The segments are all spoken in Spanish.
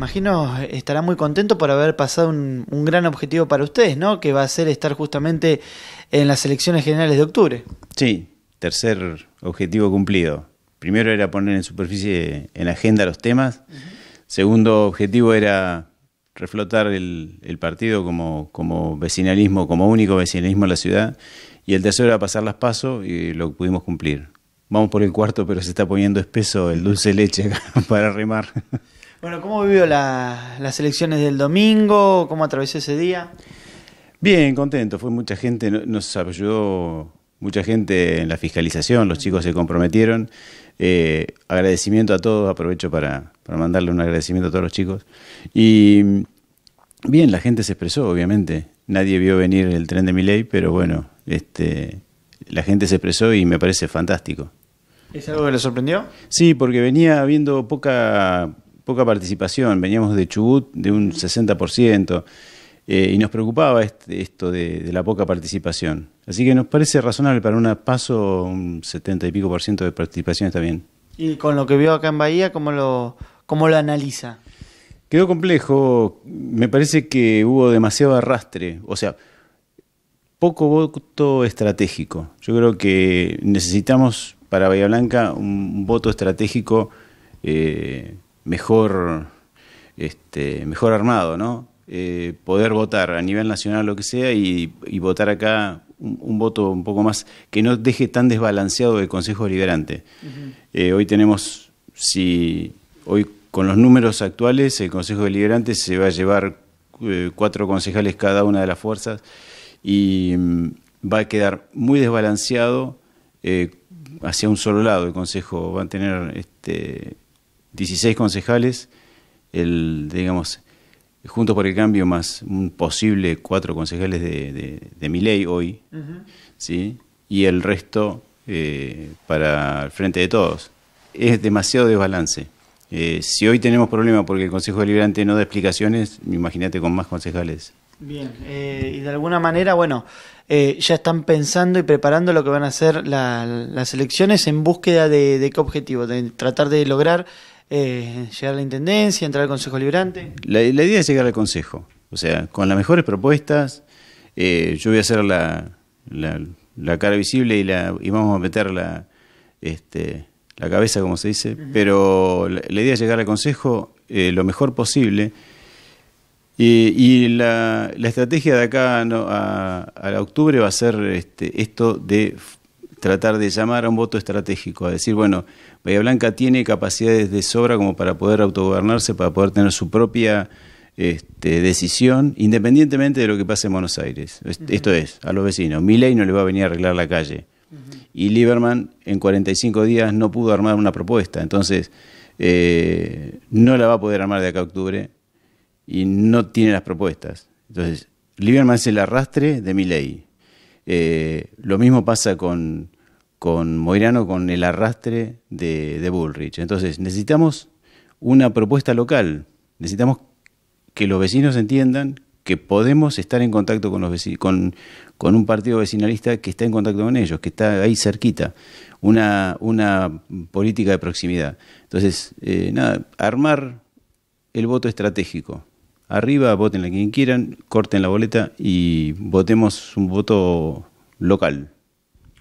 imagino estará muy contento por haber pasado un, gran objetivo para ustedes, ¿no? Que va a ser estar justamente en las elecciones generales de octubre. Sí, tercer objetivo cumplido. Primero era poner en superficie, en agenda los temas. Segundo objetivo era reflotar el, partido como, vecinalismo, como único vecinalismo en la ciudad. Y el tercero era pasar las pasos y lo pudimos cumplir. Vamos por el cuarto, pero se está poniendo espeso el dulce leche para remar. Bueno, ¿cómo vivió las elecciones del domingo? ¿Cómo atravesó ese día? Bien, contento. Fue mucha gente, nos ayudó mucha gente en la fiscalización, los chicos se comprometieron. Eh, agradecimiento a todos, aprovecho para, mandarle un agradecimiento a todos los chicos. Y bien, la gente se expresó, obviamente. Nadie vio venir el tren de ley, pero bueno, este, la gente se expresó y me parece fantástico. ¿Es algo que le sorprendió? Sí, porque venía habiendo poca poca participación. Veníamos de Chubut de un 60%. Eh, y nos preocupaba esto de, la poca participación. Así que nos parece razonable para un paso un 70 y pico por ciento de participación está bien. ¿Y con lo que vio acá en Bahía, cómo lo, cómo lo analiza? Quedó complejo, me parece que hubo demasiado arrastre, o sea, poco voto estratégico. Yo creo que necesitamos para Bahía Blanca un voto estratégico eh, mejor, este, mejor armado, ¿no? Eh, poder votar a nivel nacional lo que sea y, votar acá un, voto un poco más que no deje tan desbalanceado el Consejo Deliberante. Eh, hoy tenemos, si hoy con los números actuales, el Consejo Deliberante se va a llevar eh, cuatro concejales cada una de las fuerzas y mm, va a quedar muy desbalanceado hacia un solo lado. El Consejo va a tener este, 16 concejales, el, digamos, Juntos por el Cambio más un posible cuatro concejales de, mi ley hoy, ¿sí? y el resto eh, para el frente de todos. Es demasiado desbalance. Eh, si hoy tenemos problemas porque el Consejo Deliberante no da explicaciones, imagínate con más concejales. Bien, eh, y de alguna manera, bueno, ya están pensando y preparando lo que van a hacer las elecciones en búsqueda de, de qué objetivo, de tratar de lograr eh, llegar a la Intendencia, entrar al Consejo Liberante? La, idea es llegar al Consejo, o sea, con las mejores propuestas, eh, yo voy a hacer la, la, cara visible y, la, y vamos a meter la, este, la cabeza, como se dice, pero la, idea es llegar al Consejo eh, lo mejor posible. Y, y la, estrategia de acá a, a octubre va a ser este, esto de tratar de llamar a un voto estratégico, a decir, bueno, Bahía Blanca tiene capacidades de sobra como para poder autogobernarse, para poder tener su propia este, decisión, independientemente de lo que pase en Buenos Aires. Esto es, a los vecinos, ley no le va a venir a arreglar la calle. Y Lieberman en 45 días no pudo armar una propuesta, entonces eh, no la va a poder armar de acá a octubre y no tiene las propuestas. Entonces, Lieberman es el arrastre de ley eh, lo mismo pasa con, con Moirano, con el arrastre de, de Bullrich. Entonces, necesitamos una propuesta local, necesitamos que los vecinos entiendan que podemos estar en contacto con los con, con, un partido vecinalista que está en contacto con ellos, que está ahí cerquita, una, una política de proximidad. Entonces, eh, nada, armar el voto estratégico arriba, voten la quien quieran, corten la boleta y votemos un voto local.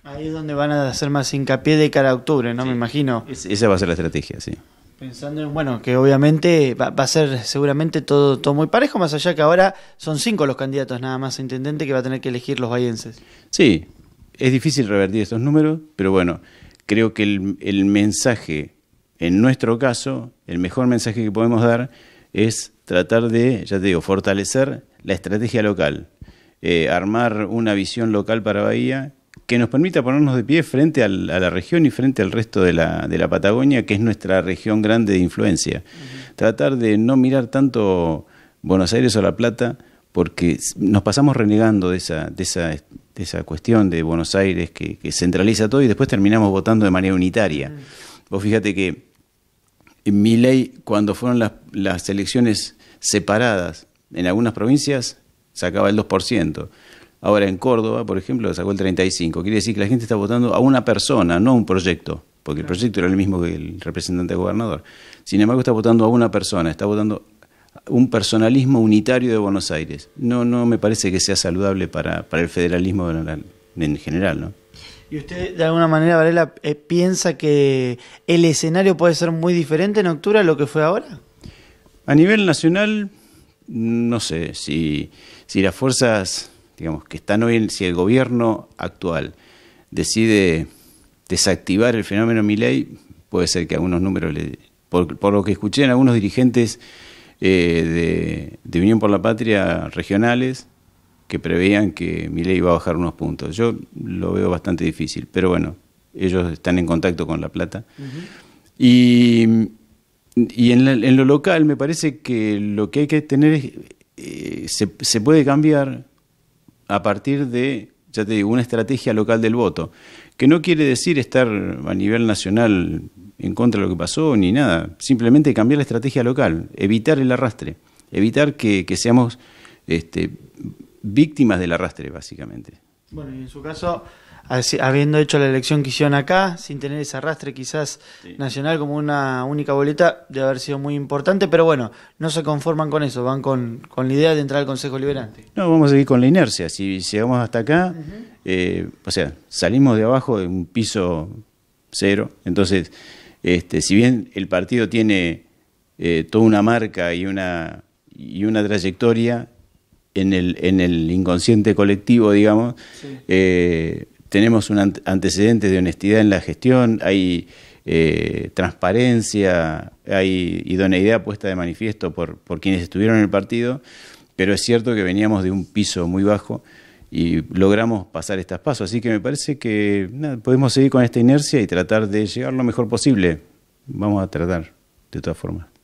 Ahí es donde van a hacer más hincapié de cara a octubre, ¿no? Me imagino. esa va a ser la estrategia, sí. Pensando en, bueno, que obviamente va, a ser seguramente todo, todo muy parejo, más allá que ahora son cinco los candidatos nada más a intendente que va a tener que elegir los vallenses. Sí, es difícil revertir estos números, pero bueno, creo que el mensaje, en nuestro caso, el mejor mensaje que podemos dar es tratar de, ya te digo, fortalecer la estrategia local, eh, armar una visión local para Bahía que nos permita ponernos de pie frente a la región y frente al resto de la, de la Patagonia, que es nuestra región grande de influencia. Tratar de no mirar tanto Buenos Aires o La Plata, porque nos pasamos renegando de esa, de esa, de esa cuestión de Buenos Aires que, centraliza todo y después terminamos votando de manera unitaria. Vos fíjate que mi ley, cuando fueron las, las elecciones separadas. En algunas provincias sacaba el 2%. Ahora en Córdoba, por ejemplo, sacó el 35%. Quiere decir que la gente está votando a una persona, no a un proyecto, porque el proyecto era el mismo que el representante gobernador. Sin embargo, está votando a una persona, está votando un personalismo unitario de Buenos Aires. No, no me parece que sea saludable para, el federalismo en general, ¿no? ¿Y usted de alguna manera, Varela, eh, piensa que el escenario puede ser muy diferente en octubre a lo que fue ahora? A nivel nacional, no sé si, las fuerzas, digamos, que están hoy, si el gobierno actual decide desactivar el fenómeno Milei, puede ser que algunos números, le, por, lo que escuché en algunos dirigentes eh, de, Unión por la Patria regionales, que preveían que Milei iba a bajar unos puntos. Yo lo veo bastante difícil, pero bueno, ellos están en contacto con La Plata. Y y en, lo local me parece que lo que hay que tener es, eh, se, puede cambiar a partir de, ya te digo, una estrategia local del voto, que no quiere decir estar a nivel nacional en contra de lo que pasó ni nada, simplemente cambiar la estrategia local, evitar el arrastre, evitar que, que seamos este, víctimas del arrastre, básicamente. Bueno, y en su caso habiendo hecho la elección que hicieron acá, sin tener ese arrastre quizás nacional como una única boleta, de haber sido muy importante, pero bueno, no se conforman con eso, van con, la idea de entrar al Consejo Liberante. No, vamos a seguir con la inercia, si llegamos hasta acá, eh, o sea, salimos de abajo de un piso cero, entonces, este, si bien el partido tiene eh, toda una marca y una, y una trayectoria en el, en el inconsciente colectivo, digamos, eh, tenemos un antecedente de honestidad en la gestión, hay eh, transparencia, hay idoneidad puesta de manifiesto por, quienes estuvieron en el partido, pero es cierto que veníamos de un piso muy bajo y logramos pasar estos pasos. Así que me parece que podemos seguir con esta inercia y tratar de llegar lo mejor posible. Vamos a tratar, de todas formas.